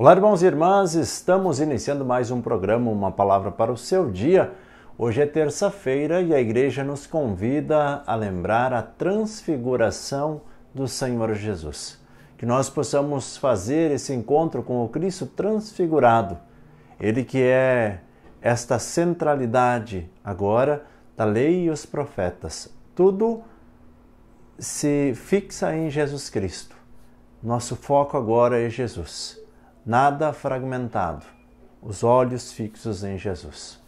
Olá, irmãos e irmãs, estamos iniciando mais um programa, uma palavra para o seu dia. Hoje é terça-feira e a igreja nos convida a lembrar a transfiguração do Senhor Jesus. Que nós possamos fazer esse encontro com o Cristo transfigurado, ele que é esta centralidade agora da lei e os profetas. Tudo se fixa em Jesus Cristo. Nosso foco agora é Jesus nada fragmentado, os olhos fixos em Jesus.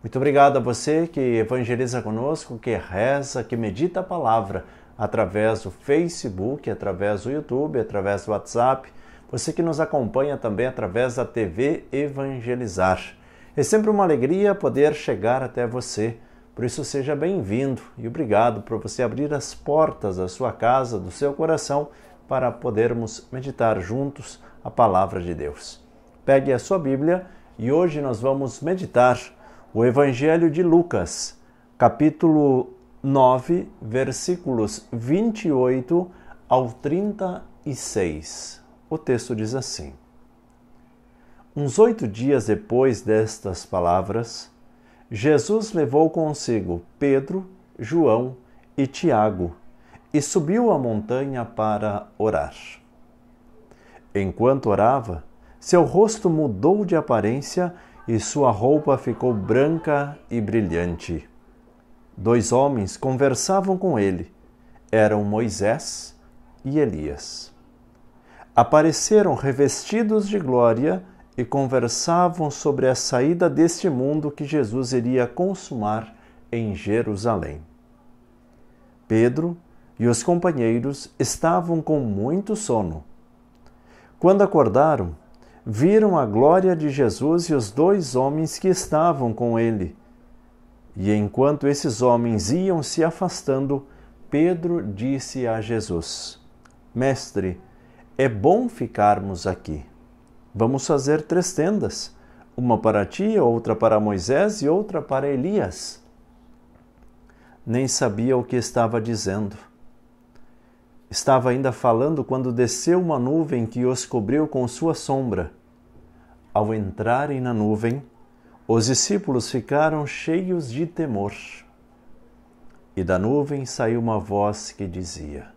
Muito obrigado a você que evangeliza conosco, que reza, que medita a palavra através do Facebook, através do YouTube, através do WhatsApp. Você que nos acompanha também através da TV Evangelizar. É sempre uma alegria poder chegar até você. Por isso, seja bem-vindo e obrigado por você abrir as portas da sua casa, do seu coração, para podermos meditar juntos a palavra de Deus. Pegue a sua Bíblia e hoje nós vamos meditar o Evangelho de Lucas, capítulo 9, versículos 28 ao 36. O texto diz assim: Uns oito dias depois destas palavras, Jesus levou consigo Pedro, João e Tiago e subiu a montanha para orar. Enquanto orava, seu rosto mudou de aparência e sua roupa ficou branca e brilhante. Dois homens conversavam com ele. Eram Moisés e Elias. Apareceram revestidos de glória e conversavam sobre a saída deste mundo que Jesus iria consumar em Jerusalém. Pedro e os companheiros estavam com muito sono quando acordaram, viram a glória de Jesus e os dois homens que estavam com ele. E enquanto esses homens iam se afastando, Pedro disse a Jesus: Mestre, é bom ficarmos aqui. Vamos fazer três tendas: uma para ti, outra para Moisés e outra para Elias. Nem sabia o que estava dizendo. Estava ainda falando quando desceu uma nuvem que os cobriu com sua sombra. Ao entrarem na nuvem, os discípulos ficaram cheios de temor. E da nuvem saiu uma voz que dizia: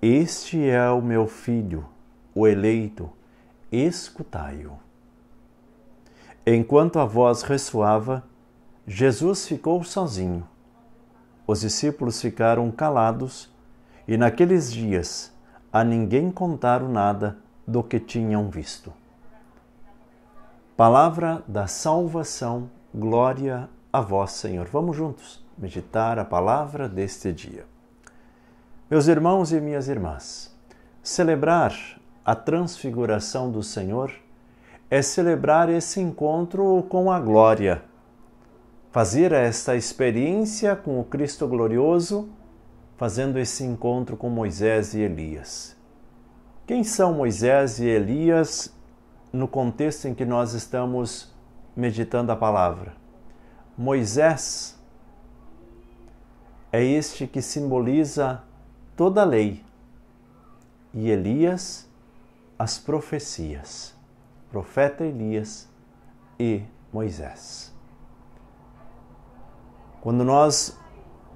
Este é o meu filho, o eleito, escutai-o. Enquanto a voz ressoava, Jesus ficou sozinho. Os discípulos ficaram calados e naqueles dias a ninguém contaram nada do que tinham visto. Palavra da salvação, glória a vós, Senhor. Vamos juntos meditar a palavra deste dia. Meus irmãos e minhas irmãs, celebrar a transfiguração do Senhor é celebrar esse encontro com a glória. Fazer esta experiência com o Cristo glorioso fazendo esse encontro com Moisés e Elias. Quem são Moisés e Elias no contexto em que nós estamos meditando a palavra? Moisés é este que simboliza toda a lei e Elias as profecias. Profeta Elias e Moisés. Quando nós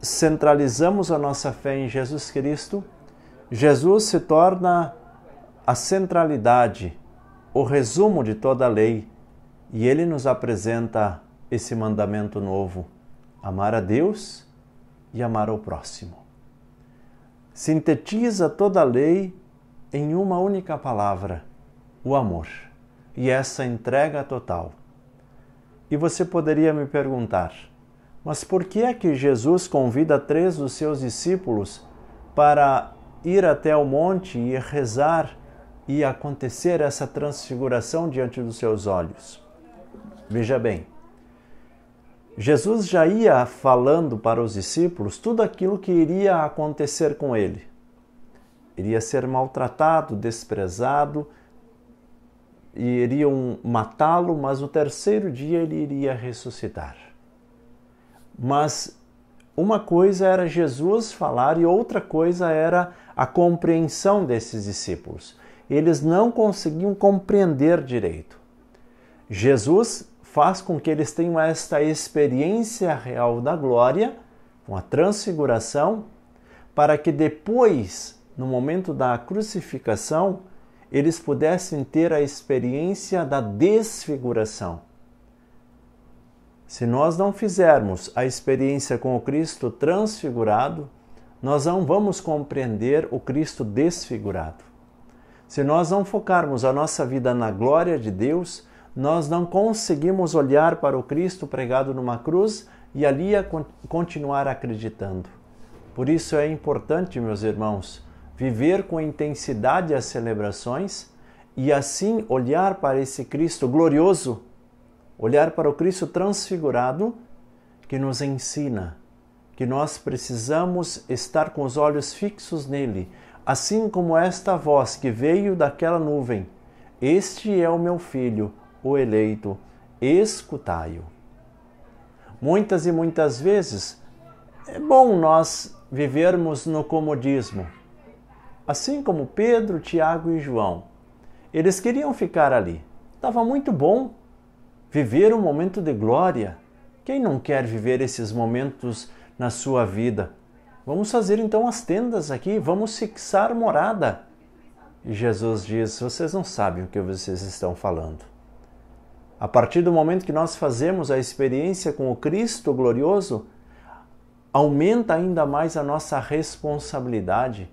centralizamos a nossa fé em Jesus Cristo, Jesus se torna a centralidade, o resumo de toda a lei, e ele nos apresenta esse mandamento novo: amar a Deus e amar ao próximo. Sintetiza toda a lei em uma única palavra: o amor, e essa entrega total. E você poderia me perguntar, mas por que é que Jesus convida três dos seus discípulos para ir até o monte e rezar e acontecer essa transfiguração diante dos seus olhos? Veja bem, Jesus já ia falando para os discípulos tudo aquilo que iria acontecer com ele. Iria ser maltratado, desprezado, e iriam matá-lo, mas no terceiro dia ele iria ressuscitar. Mas uma coisa era Jesus falar e outra coisa era a compreensão desses discípulos. Eles não conseguiam compreender direito. Jesus faz com que eles tenham esta experiência real da glória, com a transfiguração, para que depois, no momento da crucificação, eles pudessem ter a experiência da desfiguração se nós não fizermos a experiência com o Cristo transfigurado, nós não vamos compreender o Cristo desfigurado. Se nós não focarmos a nossa vida na glória de Deus, nós não conseguimos olhar para o Cristo pregado numa cruz e ali continuar acreditando. Por isso é importante, meus irmãos, viver com intensidade as celebrações e assim olhar para esse Cristo glorioso olhar para o Cristo transfigurado que nos ensina que nós precisamos estar com os olhos fixos nele, assim como esta voz que veio daquela nuvem: Este é o meu filho, o eleito, escutai-o. Muitas e muitas vezes é bom nós vivermos no comodismo. Assim como Pedro, Tiago e João. Eles queriam ficar ali. Estava muito bom viver um momento de glória. Quem não quer viver esses momentos na sua vida? Vamos fazer então as tendas aqui, vamos fixar morada. E Jesus diz: Vocês não sabem o que vocês estão falando. A partir do momento que nós fazemos a experiência com o Cristo glorioso, aumenta ainda mais a nossa responsabilidade,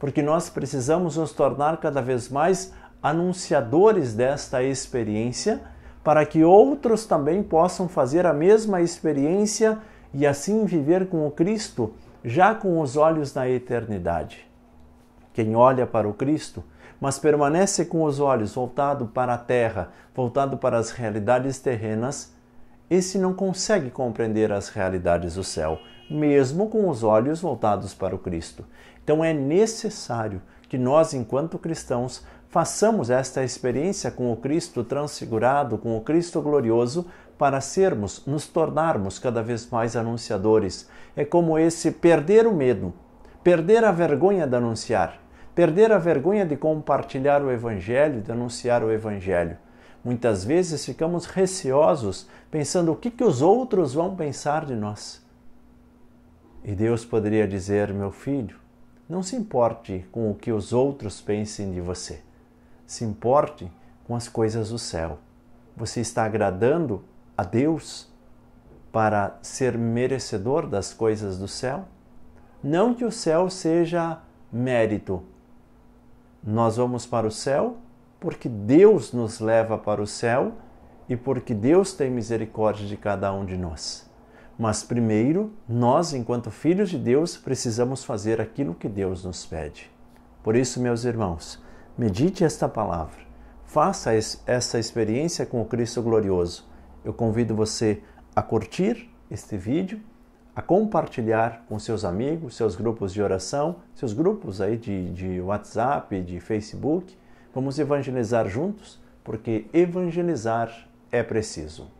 porque nós precisamos nos tornar cada vez mais anunciadores desta experiência para que outros também possam fazer a mesma experiência e assim viver com o Cristo, já com os olhos na eternidade. Quem olha para o Cristo, mas permanece com os olhos voltado para a terra, voltado para as realidades terrenas, esse não consegue compreender as realidades do céu, mesmo com os olhos voltados para o Cristo. Então é necessário que nós, enquanto cristãos, façamos esta experiência com o Cristo transfigurado, com o Cristo glorioso, para sermos, nos tornarmos cada vez mais anunciadores. É como esse perder o medo, perder a vergonha de anunciar, perder a vergonha de compartilhar o Evangelho, de anunciar o Evangelho. Muitas vezes ficamos receosos, pensando o que, que os outros vão pensar de nós. E Deus poderia dizer, meu filho, não se importe com o que os outros pensem de você se importe com as coisas do céu. Você está agradando a Deus para ser merecedor das coisas do céu? Não que o céu seja mérito. Nós vamos para o céu porque Deus nos leva para o céu e porque Deus tem misericórdia de cada um de nós. Mas primeiro, nós, enquanto filhos de Deus, precisamos fazer aquilo que Deus nos pede. Por isso, meus irmãos, Medite esta palavra. Faça essa experiência com o Cristo glorioso. Eu convido você a curtir este vídeo, a compartilhar com seus amigos, seus grupos de oração, seus grupos aí de, de WhatsApp, de Facebook. Vamos evangelizar juntos, porque evangelizar é preciso.